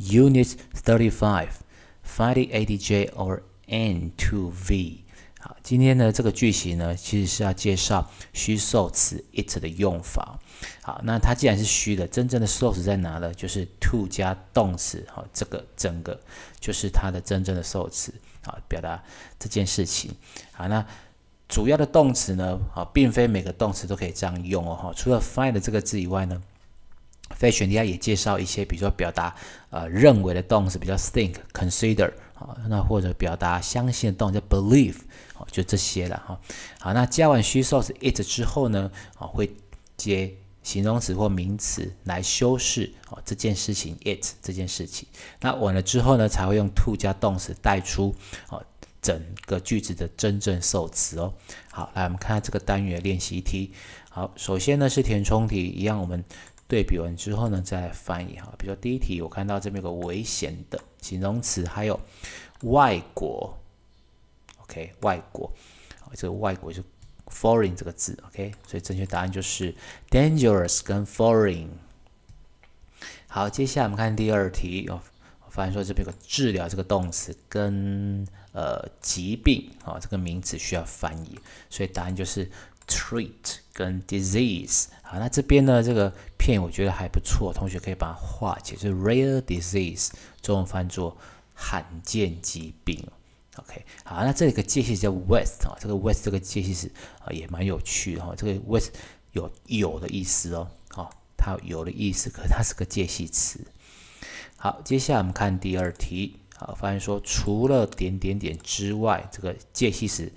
Unit Thirty Five f i n g Adj or N to V 好，今天呢这个句型呢其实是要介绍虚受词 it 的用法。好，那它既然是虚的，真正的受词在哪呢？就是 to 加动词，好，这个整个就是它的真正的受词。好，表达这件事情。好，那主要的动词呢？好，并非每个动词都可以这样用哦。哈，除了 find 这个字以外呢？在选题下也介绍一些，比如说表达呃认为的动词比较 think、consider 啊，那或者表达相信的动词叫 believe 哦，就这些了哈。好，那加完虚数是 it 之后呢，啊会接形容词或名词来修饰啊这件事情 it 这件事情。那完了之后呢，才会用 to 加动词带出啊整个句子的真正受词哦。好，来我们看下这个单元练习题。好，首先呢是填充题，一样我们。对比完之后呢，再来翻译哈。比如说第一题，我看到这边有个危险的形容词，还有外国，OK，外国，这个外国就 foreign 这个字，OK，所以正确答案就是 dangerous 跟 foreign。好，接下来我们看第二题哦，我发现说这边有个治疗这个动词，跟呃疾病啊这个名词需要翻译，所以答案就是。treat 跟 disease 啊，那这边呢这个片我觉得还不错，同学可以把它化解，就是 rare disease，中文翻作罕见疾病。OK，好，那这个介系词 west 啊，这个 west 这个介系词啊也蛮有趣的，这个 west 有有的意思哦，哈，它有的意思，可它是个介系词。好，接下来我们看第二题，好，发现说除了点点点之外，这个介系词。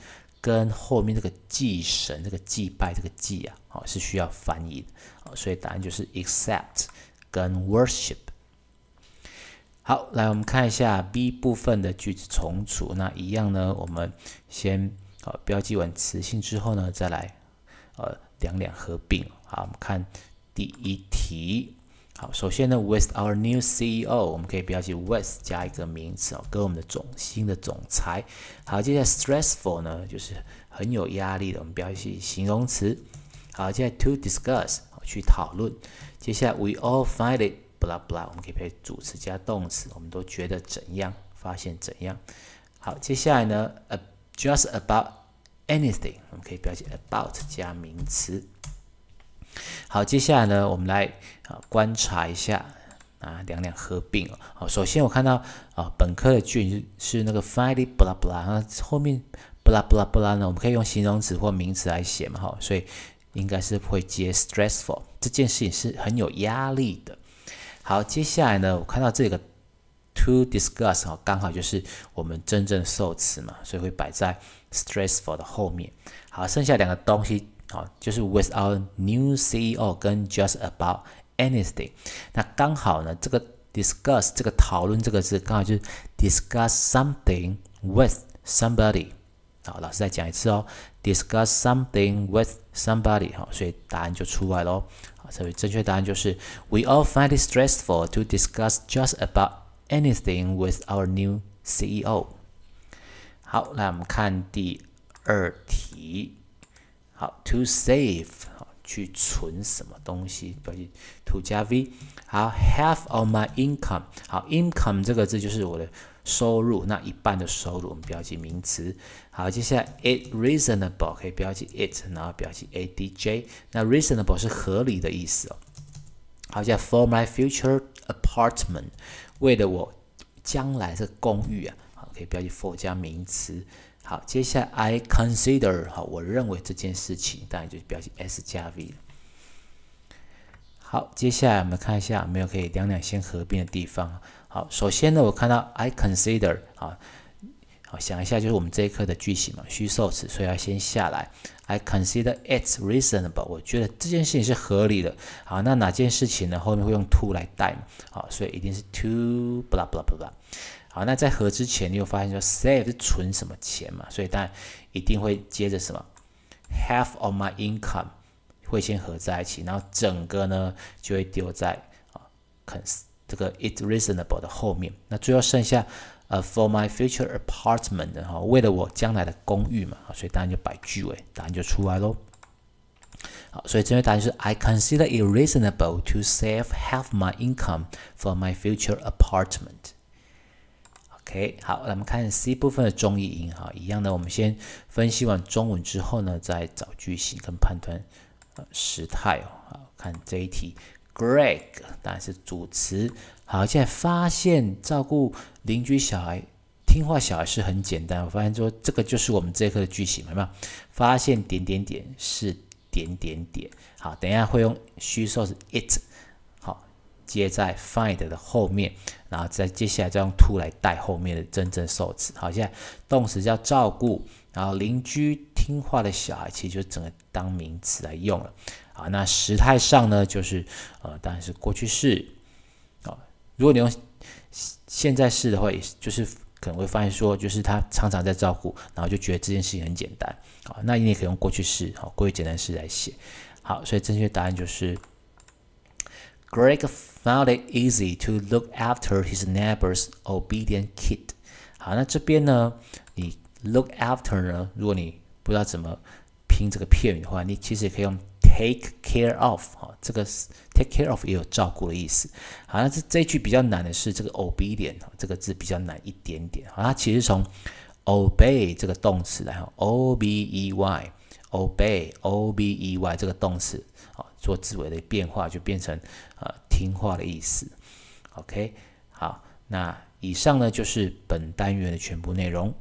跟后面这个祭神、这个祭拜、这个祭啊，好是需要翻译的，所以答案就是 accept 跟 worship。好，来我们看一下 B 部分的句子重组，那一样呢，我们先好标记完词性之后呢，再来呃两两合并。好，我们看第一题。首先呢，with our new CEO，我们可以标记 with 加一个名词，跟我们的总新的总裁。好，接下来 stressful 呢，就是很有压力的，我们标记形容词。好，接下来 to discuss 去讨论。接下来 we all find it blah blah，我们可以配主词加动词，我们都觉得怎样，发现怎样。好，接下来呢，just about anything，我们可以标记 about 加名词。好，接下来呢，我们来啊观察一下啊，两两合并哦。好，首先我看到啊，本科的句是那个 finding blah blah，那后面 blah blah blah 呢，我们可以用形容词或名词来写嘛，哈，所以应该是会接 stressful，这件事情是很有压力的。好，接下来呢，我看到这个 to discuss 哈，刚好就是我们真正受词嘛，所以会摆在 stressful 的后面。好，剩下两个东西。啊，就是 with our new CEO 跟 just about anything。那刚好呢，这个 discuss 这个讨论这个字刚好就是 discuss something with somebody。好，老师再讲一次哦，discuss something with somebody。好，所以答案就出来喽。好，所以正确答案就是 We all find it stressful to discuss just about anything with our new CEO。好，来我们看第二题。好，to save 好去存什么东西，标记 to 加 v。好，half of my income 好 income 这个字就是我的收入，那一半的收入，我们标记名词。好，接下来 it reasonable 可以标记 it，然后标记 adj。那 reasonable 是合理的意思哦。好，像 for my future apartment 为了我将来的公寓啊，好可以标记 for 加名词。好，接下来 I consider 哈，我认为这件事情，当然就是表示 S 加 V 好，接下来我们看一下，没有可以两两先合并的地方。好，首先呢，我看到 I consider 啊，好想一下，就是我们这一课的句型嘛，虚受词，所以要先下来。I consider it's reasonable，我觉得这件事情是合理的。好，那哪件事情呢？后面会用 to 来代嘛。好，所以一定是 to 布拉布拉布拉。好，那在合之前，你有发现说，save 是存什么钱嘛？所以当然一定会接着什么，half of my income 会先合在一起，然后整个呢就会丢在啊，con 这个 it reasonable 的后面。那最后剩下呃，for my future apartment 的哈，为了我将来的公寓嘛，所以答案就摆句尾，答案就出来喽。好，所以正确答案是 I consider it reasonable to save half my income for my future apartment。哎，好，那我们看 C 部分的中译英哈，一样的，我们先分析完中文之后呢，再找句型跟判断时态哦。好，看这一题，Greg，当然是主词，好，现在发现照顾邻居小孩听话小孩是很简单，我发现说这个就是我们这课的句型，有没有？发现点点点是点点点，好，等一下会用虚是 it。接在 find 的后面，然后再接下来再用 to 来带后面的真正受词。好，现在动词叫照顾，然后邻居听话的小孩其实就整个当名词来用了。啊，那时态上呢，就是呃，当然是过去式。啊，如果你用现在式的话，也就是可能会发现说，就是他常常在照顾，然后就觉得这件事情很简单。啊，那你也可以用过去式，好，过去简单式来写。好，所以正确答案就是。Greg found it easy to look after his neighbor's obedient kid。好，那这边呢？你 look after 呢？如果你不知道怎么拼这个片语的话，你其实也可以用 take care of。好，这个 take care of 也有照顾的意思。好，那这这句比较难的是这个 obedient 这个字比较难一点点。好，它其实从 obey 这个动词来，obey，obey，obey 这个动词。做字尾的变化，就变成“呃听话”的意思。OK，好，那以上呢就是本单元的全部内容。